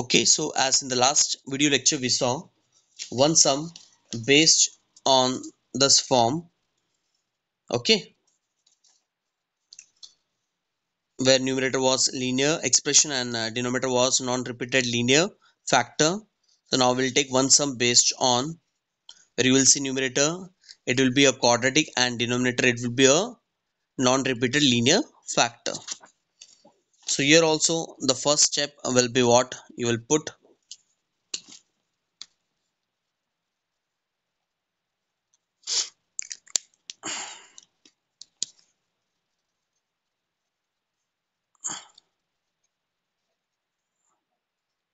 okay so as in the last video lecture we saw one sum based on this form okay where numerator was linear expression and uh, denominator was non-repeated linear factor so now we'll take one sum based on where you will see numerator it will be a quadratic and denominator it will be a non-repeated linear factor so here also the first step will be what you will put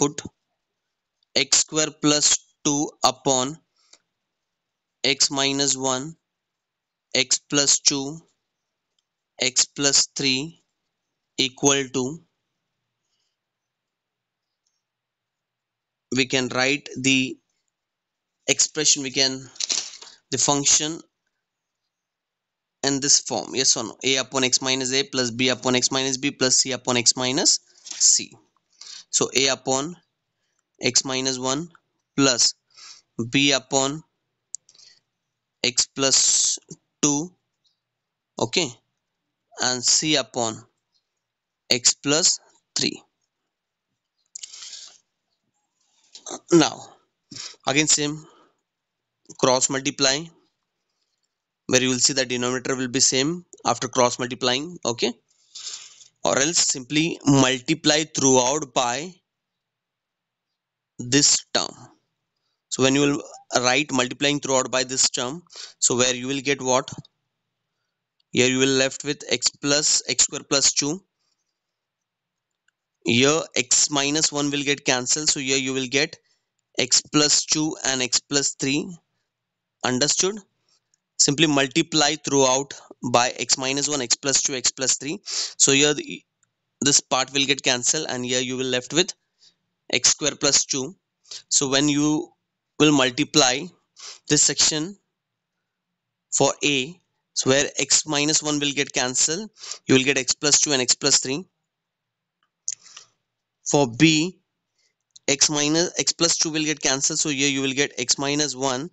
put x square plus 2 upon x minus 1 x plus 2 x plus 3 equal to we can write the expression we can the function in this form yes or no a upon x minus a plus b upon x minus b plus c upon x minus c so a upon x minus 1 plus b upon x plus 2 okay and c upon x plus 3 now again same cross multiply where you will see the denominator will be same after cross multiplying okay or else simply multiply throughout by this term so when you will write multiplying throughout by this term so where you will get what here you will left with x plus x square plus 2 here x minus 1 will get cancelled so here you will get x plus 2 and x plus 3 understood simply multiply throughout by x minus 1 x plus 2 x plus 3 so here the, this part will get cancelled and here you will left with x square plus 2 so when you will multiply this section for a so where x minus 1 will get cancelled you will get x plus 2 and x plus 3 for b x minus x plus 2 will get cancelled so here you will get x minus 1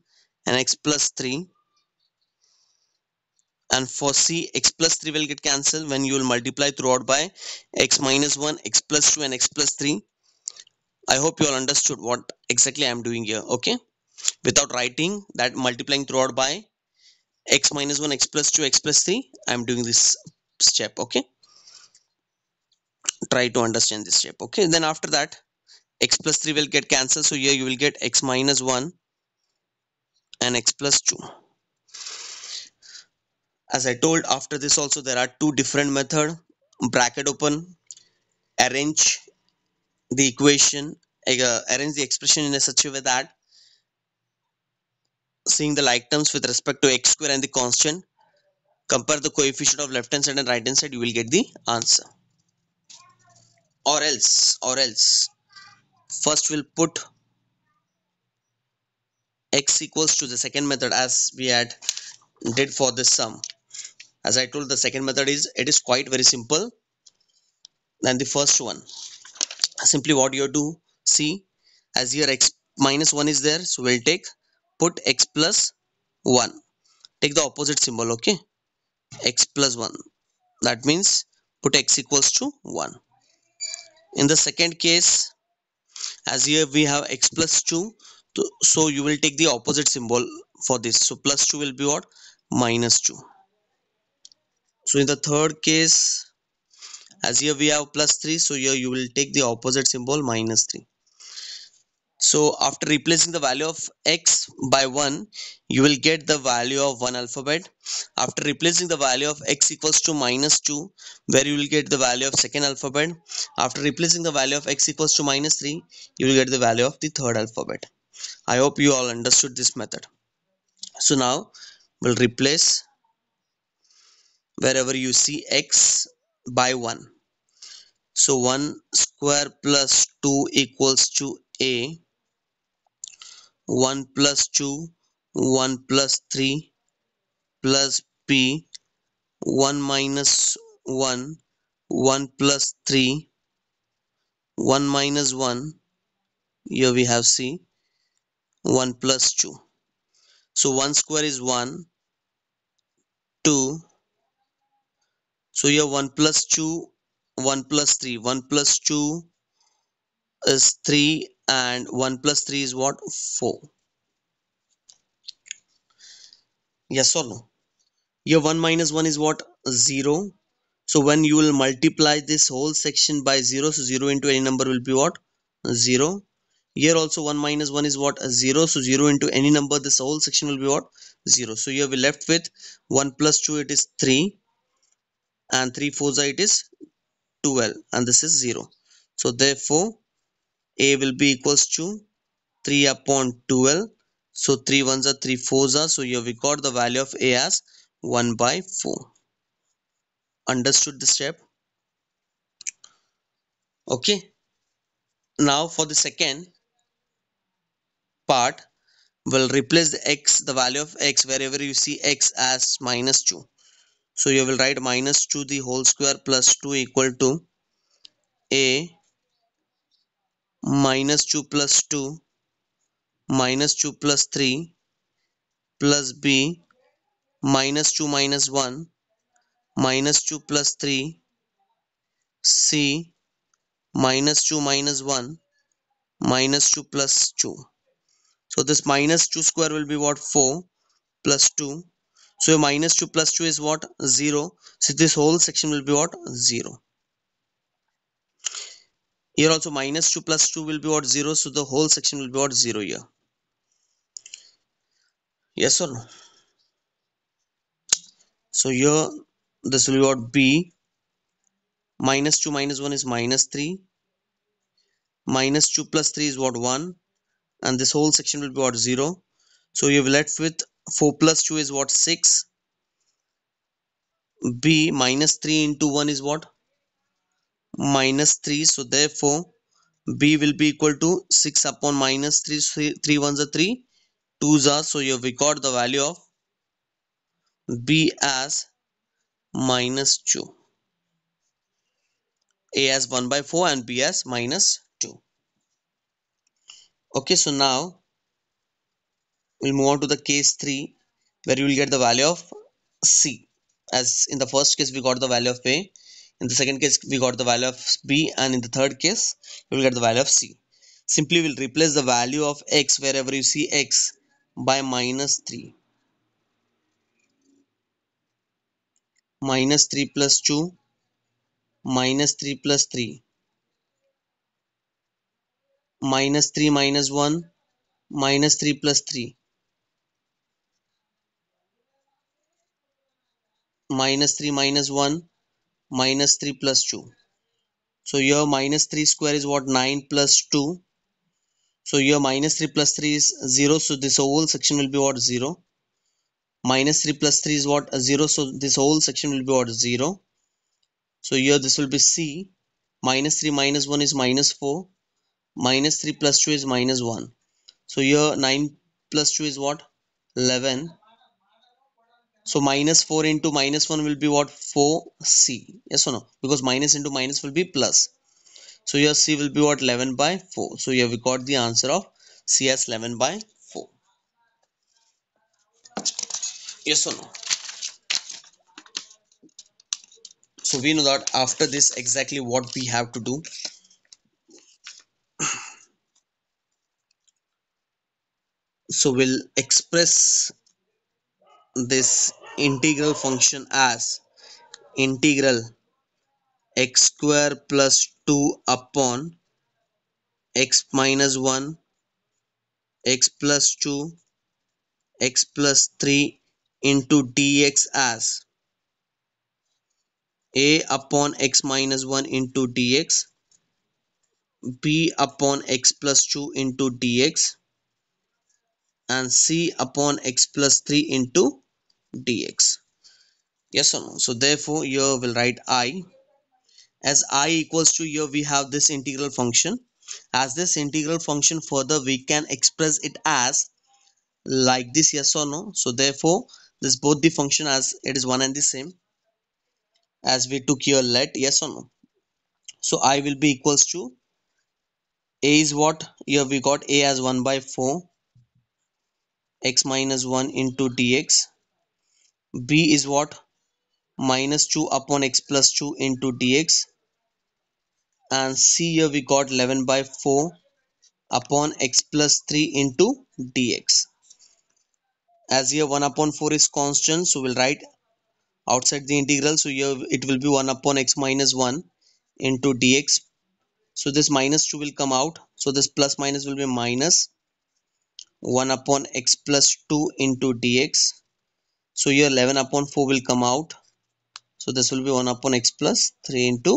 and x plus 3 and for c x plus 3 will get cancelled when you will multiply throughout by x minus 1 x plus 2 and x plus 3 i hope you all understood what exactly i am doing here okay without writing that multiplying throughout by x minus 1 x plus 2 x plus 3 i am doing this step okay try to understand this step okay then after that x plus 3 will get cancelled so here you will get x minus 1 and x plus 2 as i told after this also there are two different method bracket open arrange the equation eh, arrange the expression in a such a way that seeing the like terms with respect to x square and the constant compare the coefficient of left hand side and right hand side you will get the answer or else or else first we'll put x equals to the second method as we had did for this sum as I told the second method is it is quite very simple than the first one simply what you do see as here x minus 1 is there so we'll take put x plus 1 take the opposite symbol okay x plus 1 that means put x equals to 1 in the second case as here we have x plus 2 so you will take the opposite symbol for this so plus 2 will be what minus 2 so in the third case as here we have plus 3 so here you will take the opposite symbol minus 3 so after replacing the value of x by 1, you will get the value of one alphabet. After replacing the value of x equals to minus 2, where you will get the value of second alphabet. After replacing the value of x equals to minus 3, you will get the value of the third alphabet. I hope you all understood this method. So now we'll replace wherever you see x by 1. So 1 square plus 2 equals to a 1 plus 2, 1 plus 3 plus p, 1 minus 1, 1 plus 3, 1 minus 1, here we have c, 1 plus 2. So 1 square is 1, 2, so here 1 plus 2, 1 plus 3, 1 plus 2 is 3 and 1 plus 3 is what 4 yes or no your 1 minus 1 is what 0 so when you will multiply this whole section by 0 so 0 into any number will be what 0 here also 1 minus 1 is what 0 so 0 into any number this whole section will be what 0 so here we left with 1 plus 2 it is 3 and 3 4 it is 12 and this is 0 so therefore a will be equals to 3 upon 12 so 3 ones are 3 fours are so here we got the value of a as 1 by 4 understood the step okay now for the second part will replace the x the value of x wherever you see x as minus 2 so you will write minus 2 the whole square plus 2 equal to a minus 2 plus 2 minus 2 plus 3 plus b minus 2 minus 1 minus 2 plus 3 c minus 2 minus 1 minus 2 plus 2 so this minus 2 square will be what 4 plus 2 so minus 2 plus 2 is what 0 so this whole section will be what 0 here also minus 2 plus 2 will be what 0 so the whole section will be what 0 here yes or no so here this will be what b minus 2 minus 1 is minus 3 minus 2 plus 3 is what 1 and this whole section will be what 0 so you've left with 4 plus 2 is what 6 b minus 3 into 1 is what minus 3 so therefore b will be equal to 6 upon minus 3 3, three ones are 3 2s are so you record the value of b as minus 2 a as 1 by 4 and b as minus 2 okay so now we'll move on to the case 3 where you will get the value of c as in the first case we got the value of a in the second case we got the value of b and in the third case we will get the value of c simply we'll replace the value of x wherever you see x by minus 3 minus 3 plus 2 minus 3 plus 3 minus 3 minus 1 minus 3 plus 3 minus 3 minus 1 minus 3 plus 2 so here minus 3 square is what 9 plus 2 so here minus 3 plus 3 is 0 so this whole section will be what 0 minus 3 plus 3 is what 0 so this whole section will be what 0 so here this will be c minus 3 minus 1 is minus 4 minus 3 plus 2 is minus 1 so here 9 plus 2 is what 11 so minus 4 into minus 1 will be what? 4C. Yes or no? Because minus into minus will be plus. So your C will be what? 11 by 4. So here we got the answer of C as 11 by 4. Yes or no? So we know that after this exactly what we have to do. so we'll express this integral function as integral x square plus 2 upon x minus 1 x plus 2 x plus 3 into dx as a upon x minus 1 into dx b upon x plus 2 into dx and c upon x plus 3 into dx yes or no so therefore here we'll write i as i equals to here we have this integral function as this integral function further we can express it as like this yes or no so therefore this both the function as it is one and the same as we took here let yes or no so i will be equals to a is what here we got a as 1 by 4 x minus 1 into dx b is what minus 2 upon x plus 2 into dx and c here we got 11 by 4 upon x plus 3 into dx as here 1 upon 4 is constant so we'll write outside the integral so here it will be 1 upon x minus 1 into dx so this minus 2 will come out so this plus minus will be minus 1 upon x plus 2 into dx so here 11 upon 4 will come out so this will be 1 upon x plus 3 into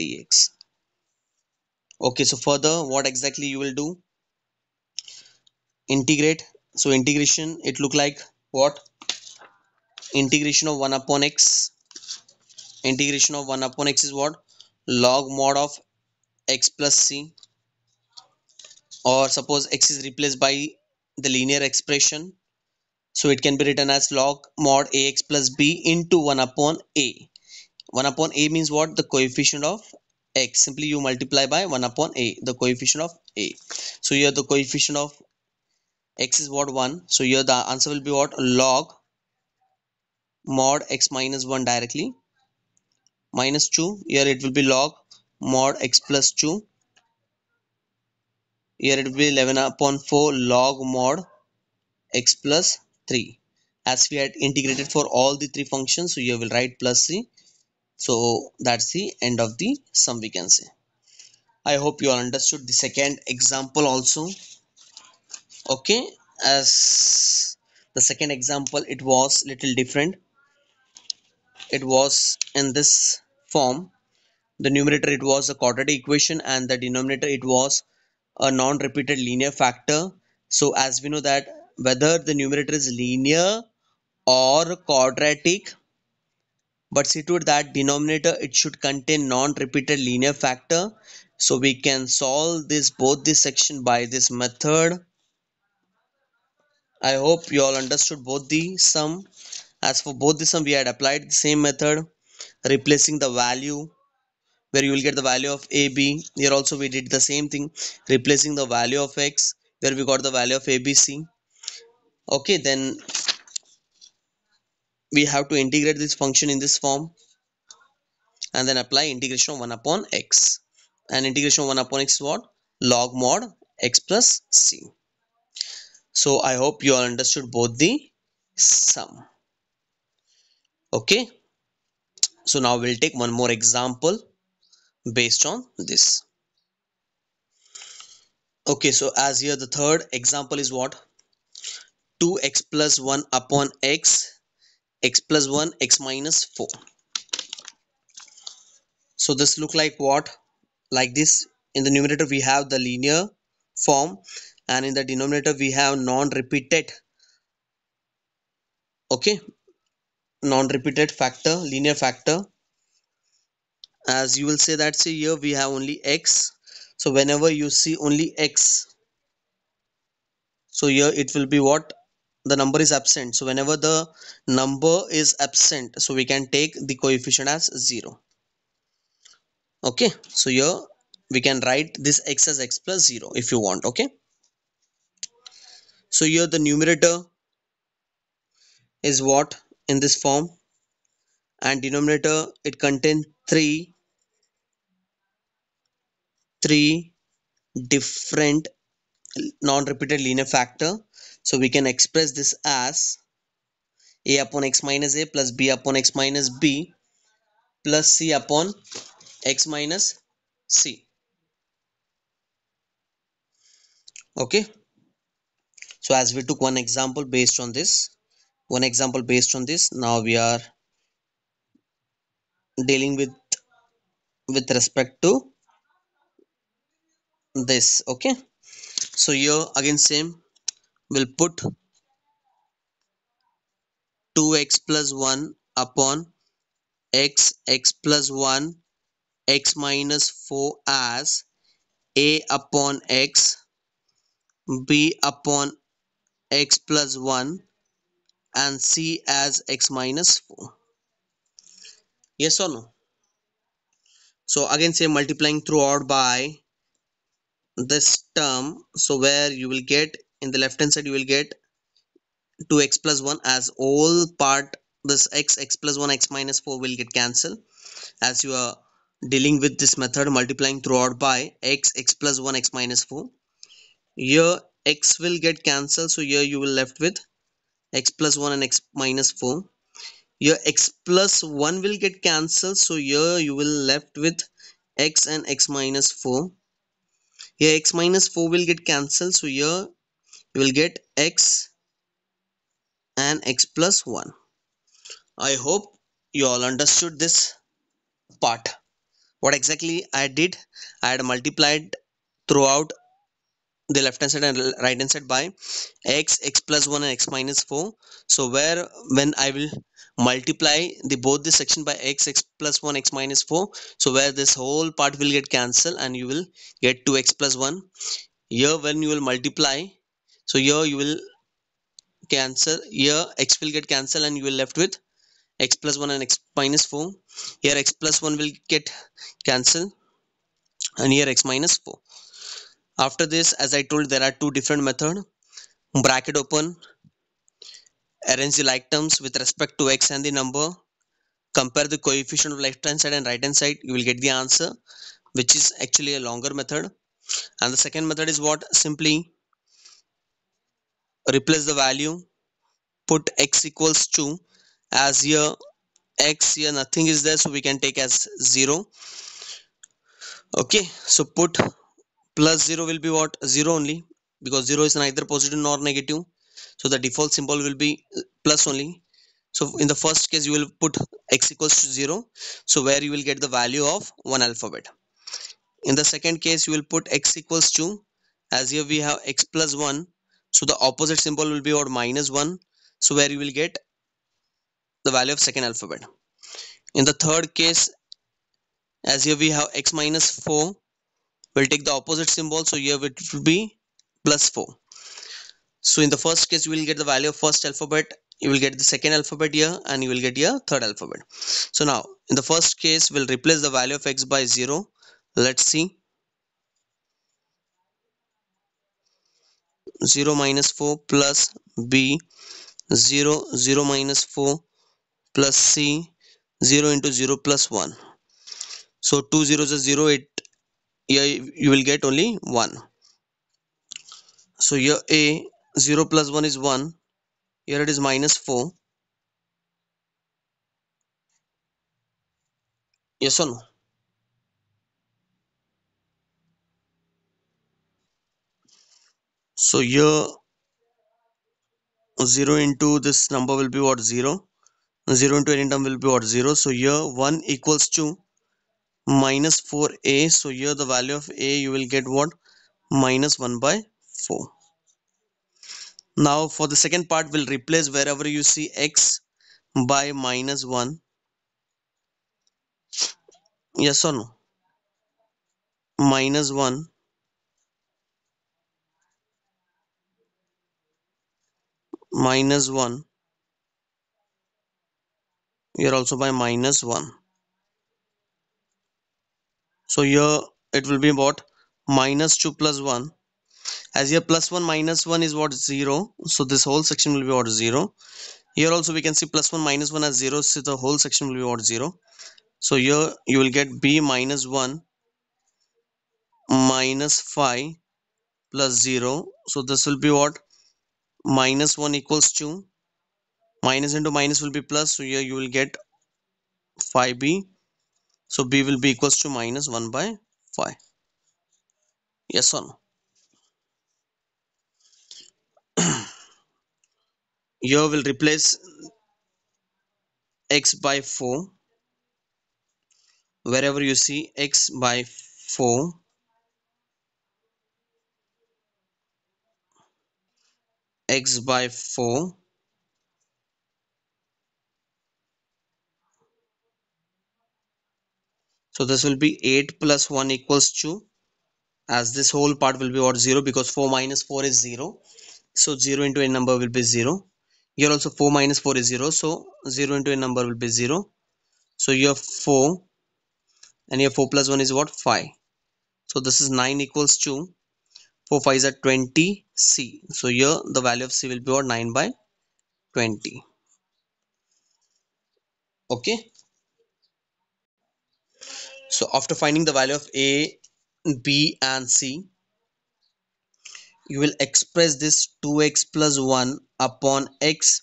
dx okay so further what exactly you will do integrate so integration it look like what integration of 1 upon x integration of 1 upon x is what log mod of x plus c or suppose x is replaced by the linear expression so it can be written as log mod ax plus b into 1 upon a. 1 upon a means what? The coefficient of x. Simply you multiply by 1 upon a, the coefficient of a. So here the coefficient of x is what 1. So here the answer will be what? Log mod x minus 1 directly minus 2 here it will be log mod x plus 2 here it will be 11 upon 4 log mod x plus 3 as we had integrated for all the three functions so you will write plus 3 so that's the end of the sum we can say i hope you all understood the second example also okay as the second example it was little different it was in this form the numerator it was a quadratic equation and the denominator it was a non-repeated linear factor so as we know that whether the numerator is linear or quadratic but see to that denominator it should contain non-repeated linear factor so we can solve this both this section by this method i hope you all understood both the sum as for both the sum we had applied the same method replacing the value where you will get the value of ab here also we did the same thing replacing the value of x where we got the value of abc okay then we have to integrate this function in this form and then apply integration 1 upon x and integration 1 upon x is what log mod x plus c so i hope you all understood both the sum okay so now we'll take one more example based on this okay so as here the third example is what 2x plus 1 upon x x plus 1 x minus 4 so this look like what like this in the numerator we have the linear form and in the denominator we have non-repeated okay non-repeated factor linear factor as you will say that see here we have only x so whenever you see only x so here it will be what the number is absent so whenever the number is absent so we can take the coefficient as 0 okay so here we can write this x as x plus 0 if you want okay so here the numerator is what in this form and denominator it contains 3 3 different non-repeated linear factor so we can express this as a upon x minus a plus b upon x minus b plus c upon x minus c. Okay. So as we took one example based on this, one example based on this, now we are dealing with with respect to this okay so here again same will put 2x plus 1 upon x x plus 1 x minus 4 as a upon x b upon x plus 1 and c as x minus 4 yes or no so again say multiplying throughout by this term so where you will get in the left hand side you will get 2x plus 1 as all part this x x plus 1 x minus 4 will get cancelled as you are dealing with this method multiplying throughout by x x plus 1 x minus 4 here x will get cancelled so here you will left with x plus 1 and x minus 4 here x plus 1 will get cancelled so here you will left with x and x minus 4 here x minus 4 will get cancelled so here you will get x and x plus 1 I hope you all understood this part what exactly I did I had multiplied throughout the left hand side and right hand side by x x plus 1 and x minus 4 so where when I will multiply the both the section by x x plus 1 x minus 4 so where this whole part will get cancelled and you will get 2x plus 1 here when you will multiply so here you will cancel here x will get cancelled and you will left with x plus 1 and x minus 4 here x plus 1 will get cancelled and here x minus 4 after this as i told there are two different method bracket open arrange the like terms with respect to x and the number compare the coefficient of left hand side and right hand side you will get the answer which is actually a longer method and the second method is what simply replace the value put x equals to as here x here nothing is there so we can take as 0 okay so put plus 0 will be what 0 only because 0 is neither positive nor negative so the default symbol will be plus only so in the first case you will put x equals to 0 so where you will get the value of one alphabet in the second case you will put x equals to as here we have x plus 1 so the opposite symbol will be what minus 1 so where you will get the value of second alphabet in the third case as here we have x minus 4 we'll take the opposite symbol so here it will be plus 4 so in the first case you will get the value of first alphabet you will get the second alphabet here and you will get your third alphabet so now in the first case we'll replace the value of x by 0 let's see 0 minus 4 plus B 0 0 minus 4 plus C 0 into 0 plus 1 so 2 zeros are 0 it yeah you will get only 1 so here A 0 plus 1 is 1 here it is minus 4 yes or no so here 0 into this number will be what 0 0 into any term will be what 0 so here 1 equals to minus 4a so here the value of a you will get what minus 1 by 4 now for the second part we'll replace wherever you see x by minus 1 yes or no minus 1 minus 1 here also by minus 1 so here it will be what minus 2 plus 1 as here plus 1 minus 1 is what 0 so this whole section will be what 0 here also we can see plus 1 minus 1 as 0 so the whole section will be what 0 so here you will get b minus 1 minus 5 plus 0 so this will be what minus 1 equals 2 minus into minus will be plus so here you will get 5b so b will be equals to minus 1 by 5 yes or no here will replace x by 4 wherever you see x by 4 x by 4 so this will be 8 plus 1 equals 2 as this whole part will be what 0 because 4 minus 4 is 0 so 0 into a number will be 0 here also 4 minus 4 is 0 so 0 into a number will be 0 so you have 4 and here 4 plus 1 is what 5 so this is 9 equals 2 4 5 is at 20c so here the value of c will be what 9 by 20 okay so after finding the value of a b and c you will express this 2x plus 1 upon x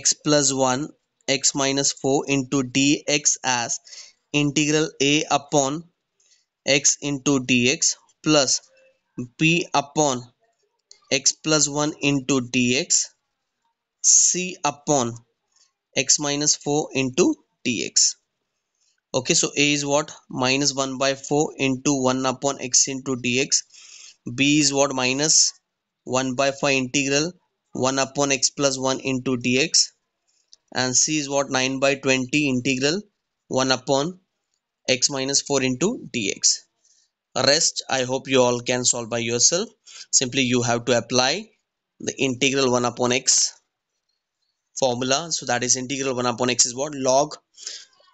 x plus 1 x minus 4 into dx as integral a upon x into dx plus b upon x plus 1 into dx c upon x minus 4 into dx okay so a is what minus 1 by 4 into 1 upon x into dx b is what minus 1 by 5 integral 1 upon x plus 1 into dx and c is what 9 by 20 integral 1 upon x minus 4 into dx rest i hope you all can solve by yourself simply you have to apply the integral 1 upon x formula so that is integral 1 upon x is what log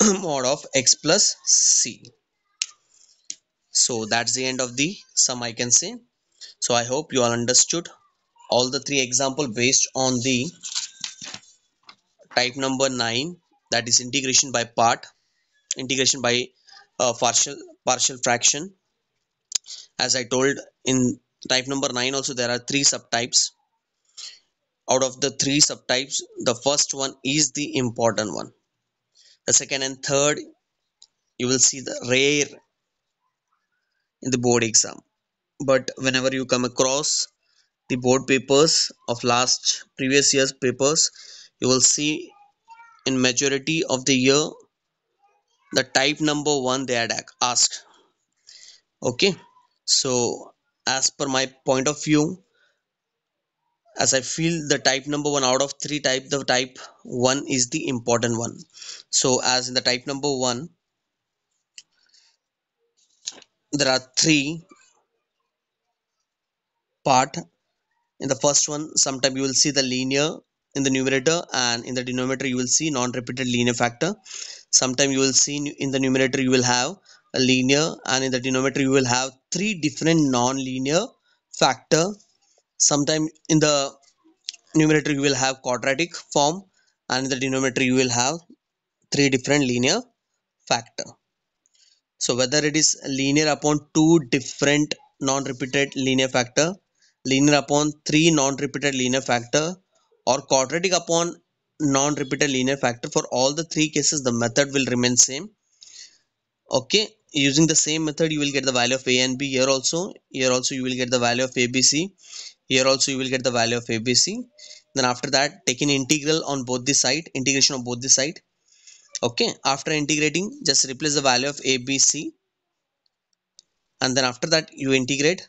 mod of x plus c so that's the end of the sum i can say so i hope you all understood all the three example based on the type number 9 that is integration by part integration by uh, partial partial fraction as I told in type number 9 also there are three subtypes out of the three subtypes the first one is the important one the second and third you will see the rare in the board exam but whenever you come across the board papers of last previous year's papers you will see in majority of the year the type number one they had asked okay so as per my point of view as I feel the type number one out of three type the type one is the important one so as in the type number one there are three part in the first one sometimes you will see the linear in the numerator and in the denominator you will see non-repeated linear factor sometime you will see in the numerator you will have linear and in the denominator you will have three different non-linear factor sometime in the numerator you will have quadratic form and in the denominator you will have three different linear factor so whether it is linear upon two different non-repeated linear factor linear upon three non-repeated linear factor or quadratic upon non-repeated linear factor for all the three cases the method will remain same okay using the same method you will get the value of a and b here also here also you will get the value of abc here also you will get the value of abc then after that take an integral on both the side integration of both the side okay after integrating just replace the value of abc and then after that you integrate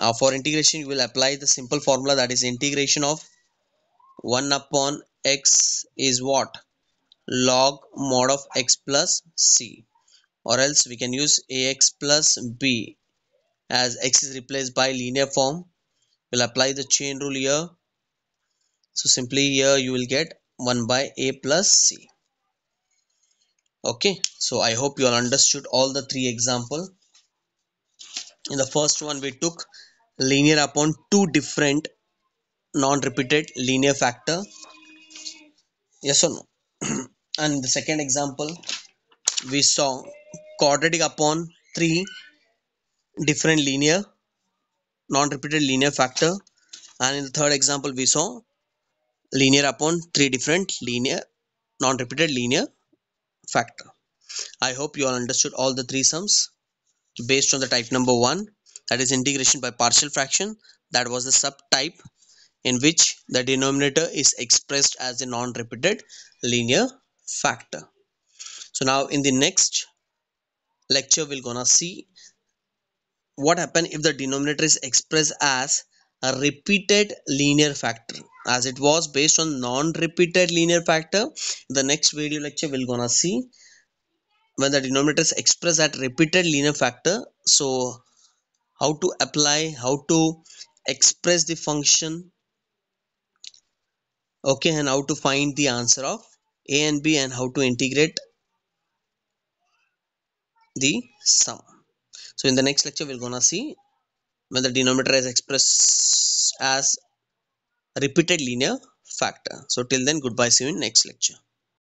uh, for integration you will apply the simple formula that is integration of 1 upon x is what log mod of x plus c or else we can use ax plus b as x is replaced by linear form we'll apply the chain rule here so simply here you will get 1 by a plus c okay so i hope you all understood all the three example in the first one we took linear upon two different non-repeated linear factor yes or no and the second example we saw quadratic upon three different linear non-repeated linear factor and in the third example we saw linear upon three different linear non-repeated linear factor i hope you all understood all the three sums based on the type number one that is integration by partial fraction that was the subtype in which the denominator is expressed as a non-repeated linear factor so now in the next lecture we're gonna see what happen if the denominator is expressed as a repeated linear factor as it was based on non-repeated linear factor the next video lecture we're gonna see when the denominator is expressed at repeated linear factor so how to apply how to express the function okay and how to find the answer of a and b and how to integrate the sum. So in the next lecture we're gonna see when the denominator is expressed as repeated linear factor. So till then goodbye see you in next lecture.